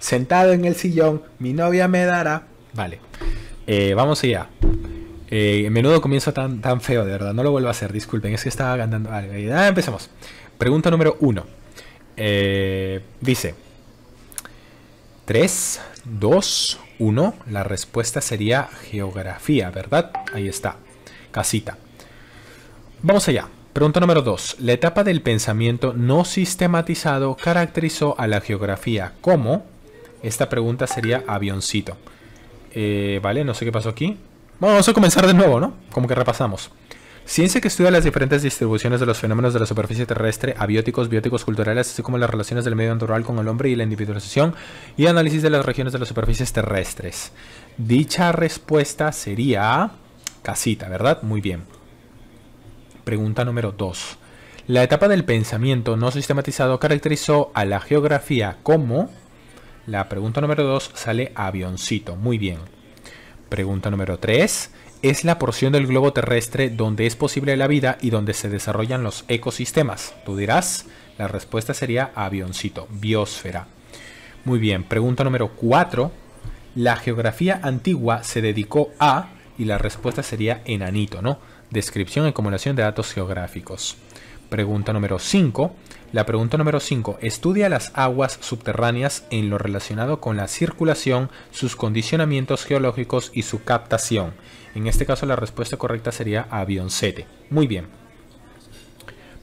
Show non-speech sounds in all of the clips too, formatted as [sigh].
sentado en el sillón, mi novia me dará. Vale, eh, vamos allá. Eh, menudo comienzo tan, tan feo, de verdad. No lo vuelvo a hacer, disculpen, es que estaba ganando. algo. Ah, empecemos. Pregunta número uno. Eh, dice: 3, 2, 1. La respuesta sería geografía, ¿verdad? Ahí está. Casita. Vamos allá. Pregunta número 2. La etapa del pensamiento no sistematizado caracterizó a la geografía como esta pregunta sería avioncito. Eh, vale, no sé qué pasó aquí. Bueno, vamos a comenzar de nuevo, ¿no? Como que repasamos. Ciencia que estudia las diferentes distribuciones de los fenómenos de la superficie terrestre, abióticos, bióticos, culturales, así como las relaciones del medio natural con el hombre y la individualización y análisis de las regiones de las superficies terrestres. Dicha respuesta sería casita, ¿verdad? Muy bien. Pregunta número 2. La etapa del pensamiento no sistematizado caracterizó a la geografía como la pregunta número 2 sale avioncito. Muy bien. Pregunta número 3. Es la porción del globo terrestre donde es posible la vida y donde se desarrollan los ecosistemas. Tú dirás, la respuesta sería avioncito, biosfera. Muy bien, pregunta número 4. La geografía antigua se dedicó a, y la respuesta sería enanito, ¿no? Descripción y acumulación de datos geográficos. Pregunta número 5. La pregunta número 5 estudia las aguas subterráneas en lo relacionado con la circulación, sus condicionamientos geológicos y su captación. En este caso la respuesta correcta sería avión 7. Muy bien.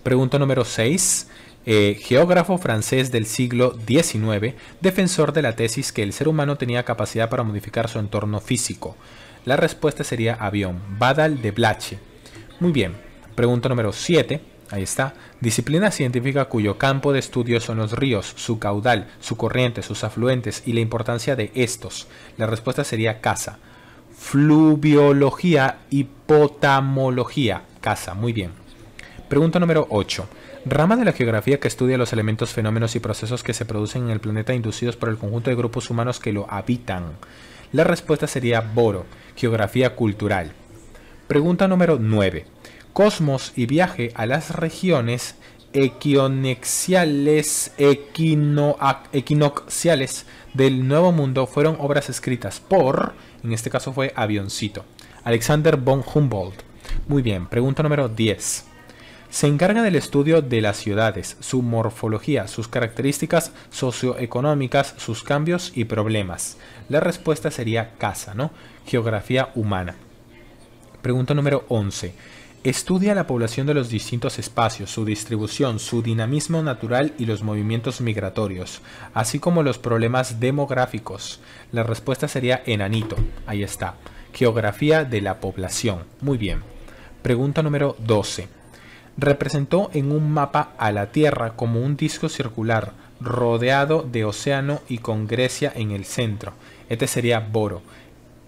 Pregunta número 6. Eh, geógrafo francés del siglo XIX, defensor de la tesis que el ser humano tenía capacidad para modificar su entorno físico. La respuesta sería avión, Badal de Blache. Muy bien. Pregunta número 7. Ahí está. Disciplina científica cuyo campo de estudio son los ríos, su caudal, su corriente, sus afluentes y la importancia de estos. La respuesta sería casa. Fluviología y potamología. Casa, muy bien. Pregunta número 8. Rama de la geografía que estudia los elementos, fenómenos y procesos que se producen en el planeta inducidos por el conjunto de grupos humanos que lo habitan. La respuesta sería Boro, geografía cultural. Pregunta número 9 cosmos y viaje a las regiones equinoxiales, del Nuevo Mundo fueron obras escritas por, en este caso fue Avioncito, Alexander von Humboldt. Muy bien, pregunta número 10. Se encarga del estudio de las ciudades, su morfología, sus características socioeconómicas, sus cambios y problemas. La respuesta sería casa, ¿no? Geografía humana. Pregunta número 11 Estudia la población de los distintos espacios, su distribución, su dinamismo natural y los movimientos migratorios, así como los problemas demográficos. La respuesta sería enanito. Ahí está. Geografía de la población. Muy bien. Pregunta número 12. Representó en un mapa a la Tierra como un disco circular rodeado de océano y con Grecia en el centro. Este sería Boro.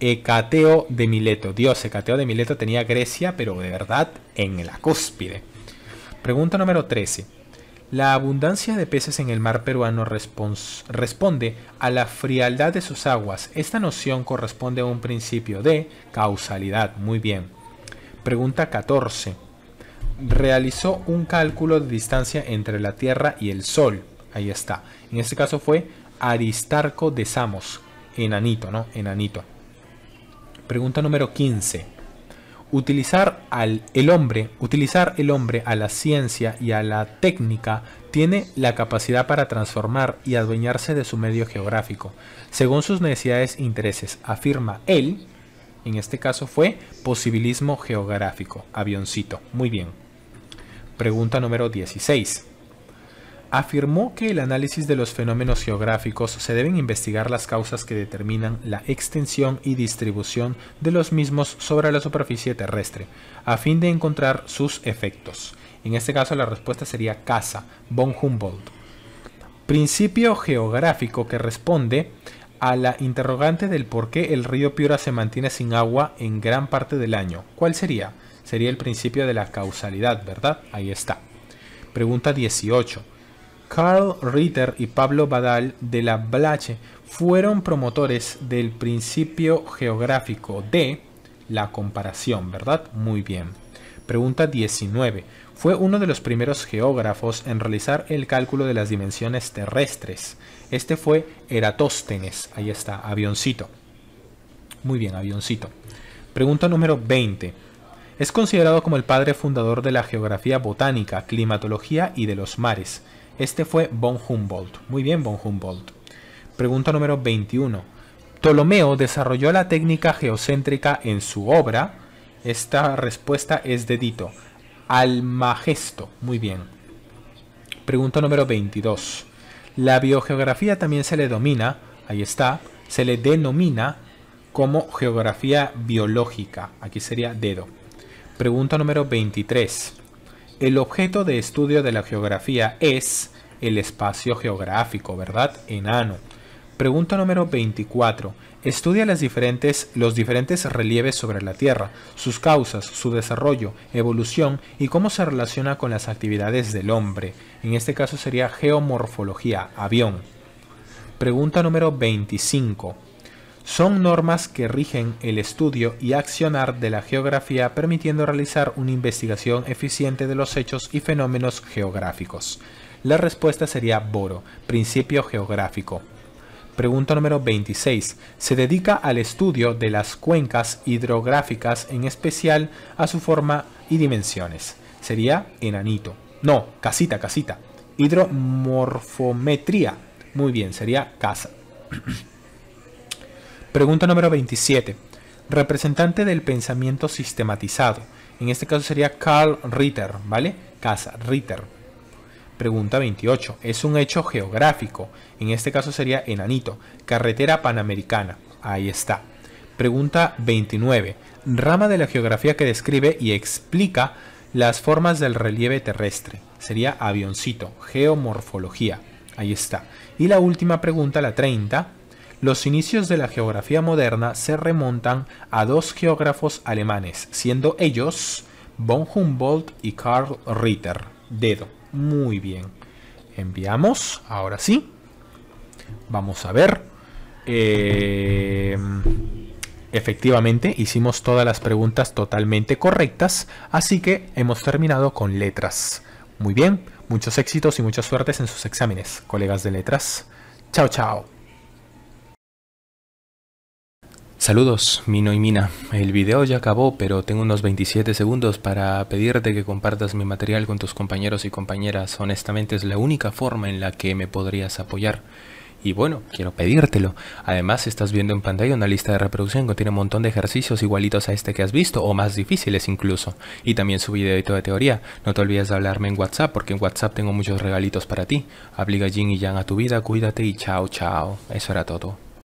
Hecateo de Mileto. Dios, Hecateo de Mileto tenía Grecia, pero de verdad en la cúspide. Pregunta número 13. La abundancia de peces en el mar peruano responde a la frialdad de sus aguas. Esta noción corresponde a un principio de causalidad. Muy bien. Pregunta 14. Realizó un cálculo de distancia entre la Tierra y el Sol. Ahí está. En este caso fue Aristarco de Samos. Enanito, ¿no? Enanito. Pregunta número 15. Utilizar al el hombre, utilizar el hombre a la ciencia y a la técnica tiene la capacidad para transformar y adueñarse de su medio geográfico, según sus necesidades e intereses, afirma él. En este caso fue posibilismo geográfico, avioncito. Muy bien. Pregunta número 16 afirmó que el análisis de los fenómenos geográficos se deben investigar las causas que determinan la extensión y distribución de los mismos sobre la superficie terrestre, a fin de encontrar sus efectos. En este caso la respuesta sería casa, von Humboldt. Principio geográfico que responde a la interrogante del por qué el río Piura se mantiene sin agua en gran parte del año. ¿Cuál sería? Sería el principio de la causalidad, ¿verdad? Ahí está. Pregunta 18. Carl Ritter y Pablo Badal de la Blache fueron promotores del principio geográfico de la comparación, ¿verdad? Muy bien. Pregunta 19. Fue uno de los primeros geógrafos en realizar el cálculo de las dimensiones terrestres. Este fue Eratóstenes. Ahí está, avioncito. Muy bien, avioncito. Pregunta número 20. Es considerado como el padre fundador de la geografía botánica, climatología y de los mares. Este fue von Humboldt. Muy bien, von Humboldt. Pregunta número 21. Ptolomeo desarrolló la técnica geocéntrica en su obra. Esta respuesta es dedito. Al Almagesto. Muy bien. Pregunta número 22. La biogeografía también se le domina, ahí está, se le denomina como geografía biológica. Aquí sería dedo. Pregunta número 23. El objeto de estudio de la geografía es el espacio geográfico, ¿verdad? Enano. Pregunta número 24. Estudia los diferentes relieves sobre la Tierra, sus causas, su desarrollo, evolución y cómo se relaciona con las actividades del hombre. En este caso sería geomorfología, avión. Pregunta número 25. Son normas que rigen el estudio y accionar de la geografía permitiendo realizar una investigación eficiente de los hechos y fenómenos geográficos. La respuesta sería Boro, principio geográfico. Pregunta número 26. Se dedica al estudio de las cuencas hidrográficas, en especial a su forma y dimensiones. Sería enanito. No, casita, casita. Hidromorfometría. Muy bien, sería casa. [clears throat] Pregunta número 27. Representante del pensamiento sistematizado. En este caso sería Karl Ritter, ¿vale? Casa, Ritter. Pregunta 28. Es un hecho geográfico. En este caso sería enanito. Carretera panamericana. Ahí está. Pregunta 29. Rama de la geografía que describe y explica las formas del relieve terrestre. Sería avioncito, geomorfología. Ahí está. Y la última pregunta, la 30, los inicios de la geografía moderna se remontan a dos geógrafos alemanes, siendo ellos von Humboldt y Karl Ritter. Dedo. Muy bien. Enviamos. Ahora sí. Vamos a ver. Eh, efectivamente, hicimos todas las preguntas totalmente correctas, así que hemos terminado con letras. Muy bien, muchos éxitos y muchas suertes en sus exámenes, colegas de letras. Chao, chao. Saludos, Mino y Mina. El video ya acabó, pero tengo unos 27 segundos para pedirte que compartas mi material con tus compañeros y compañeras. Honestamente es la única forma en la que me podrías apoyar. Y bueno, quiero pedírtelo. Además, estás viendo en pantalla una lista de reproducción que tiene un montón de ejercicios igualitos a este que has visto, o más difíciles incluso. Y también su videito de teoría. No te olvides de hablarme en WhatsApp, porque en WhatsApp tengo muchos regalitos para ti. Aplica Jin y Yang a tu vida, cuídate y chao, chao. Eso era todo.